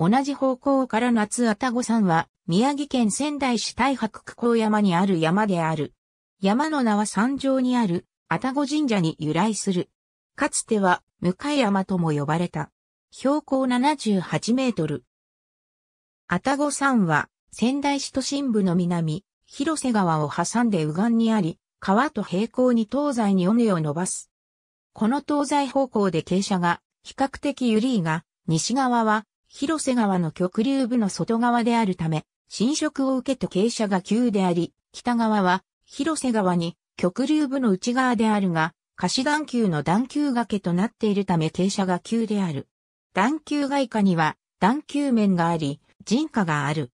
同じ方向から夏愛宕山は、宮城県仙台市大白区高山にある山である。山の名は山上にある、愛宕神社に由来する。かつては、向山とも呼ばれた。標高78メートル。愛宕山は、仙台市都心部の南、広瀬川を挟んで右岸にあり、川と平行に東西に尾根を伸ばす。この東西方向で傾斜が比較的緩いが、西側は広瀬川の極流部の外側であるため、侵食を受けと傾斜が急であり、北側は広瀬川に極流部の内側であるが、貸段丘の段丘崖となっているため傾斜が急である。段丘外下には段丘面があり、人家がある。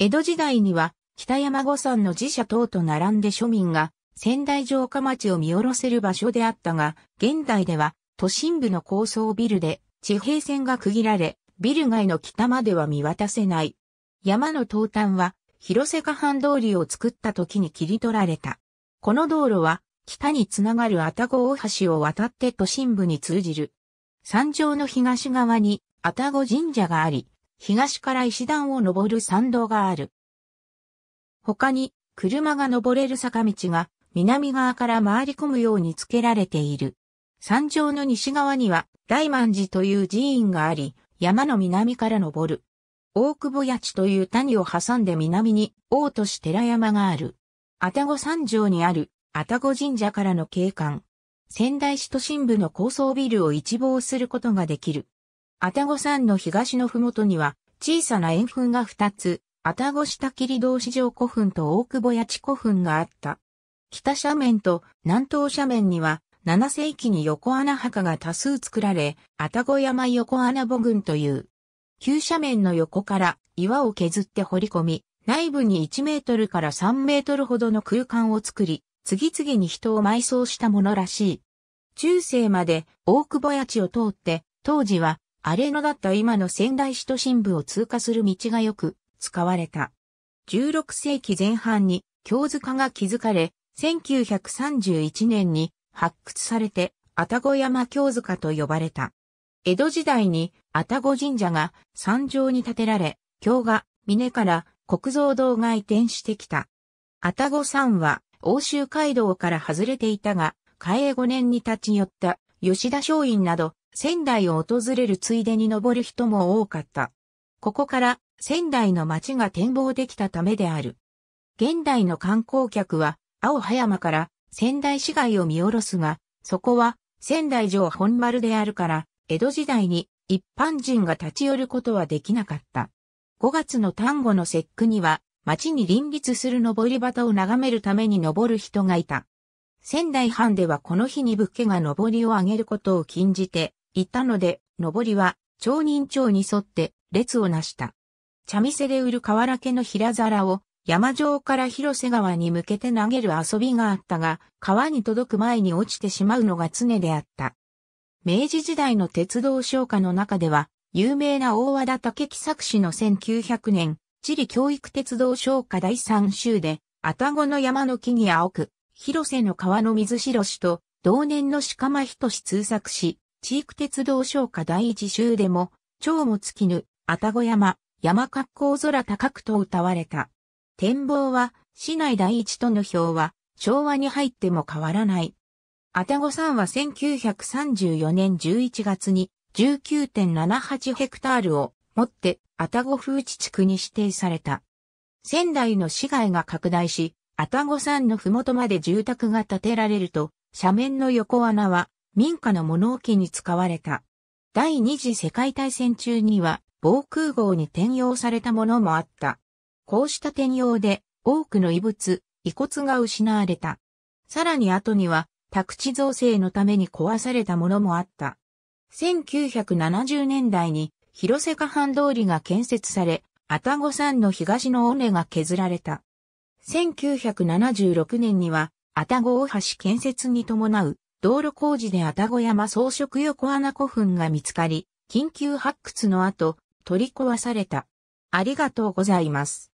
江戸時代には北山五山の寺社等と並んで庶民が仙台城下町を見下ろせる場所であったが、現代では都心部の高層ビルで地平線が区切られ、ビル街の北までは見渡せない。山の東端は、広瀬下半通りを作った時に切り取られた。この道路は、北につながる愛宕大橋を渡って都心部に通じる。山上の東側に愛宕神社があり、東から石段を登る参道がある。他に、車が登れる坂道が南側から回り込むように付けられている。山頂の西側には大満寺という寺院があり、山の南から登る。大久保谷地という谷を挟んで南に大都市寺山がある。愛宕山上にある愛宕神社からの景観。仙台市都心部の高層ビルを一望することができる。愛宕山の東のふもとには小さな円墳が二つ、愛宕下切道市場古墳と大久保谷地古墳があった。北斜面と南東斜面には7世紀に横穴墓が多数作られ、あたご山横穴墓群という、急斜面の横から岩を削って掘り込み、内部に1メートルから3メートルほどの空間を作り、次々に人を埋葬したものらしい。中世まで大久保谷地を通って、当時は荒れ野だった今の仙台市都心部を通過する道がよく使われた。16世紀前半に京塚が築かれ、1931年に発掘されて、愛宕山京塚と呼ばれた。江戸時代に愛宕神社が山上に建てられ、京が峰から国造堂が移転してきた。愛宕山は欧州街道から外れていたが、開営5年に立ち寄った吉田松陰など仙台を訪れるついでに登る人も多かった。ここから仙台の街が展望できたためである。現代の観光客は青葉山から仙台市街を見下ろすが、そこは仙台城本丸であるから、江戸時代に一般人が立ち寄ることはできなかった。5月の丹後の節句には、町に林立する登り旗を眺めるために登る人がいた。仙台藩ではこの日に武家が登りを上げることを禁じていたので、登りは町人町に沿って列をなした。茶店で売る瓦家の平皿を山上から広瀬川に向けて投げる遊びがあったが、川に届く前に落ちてしまうのが常であった。明治時代の鉄道商家の中では、有名な大和田武木作氏の1900年、地理教育鉄道商家第3週で、あたごの山の木に青く、広瀬の川の水白しと、同年の鹿間人氏通作し、地域鉄道商家第一週でも、蝶も尽きぬ、たご山、山格好空高くと歌われた。展望は、市内第一との表は、昭和に入っても変わらない。愛宕山は1934年11月に19.78ヘクタールを持って愛宕風地地区に指定された。仙台の市街が拡大し、愛宕山の麓まで住宅が建てられると、斜面の横穴は民家の物置に使われた。第二次世界大戦中には防空壕に転用されたものもあった。こうした転用で多くの遺物、遺骨が失われた。さらに後には宅地造成のために壊されたものもあった。1970年代に広瀬河畔通りが建設され、愛宕山の東の尾根が削られた。1976年には愛宕大橋建設に伴う道路工事で愛宕山装飾横穴古墳が見つかり、緊急発掘の後、取り壊された。ありがとうございます。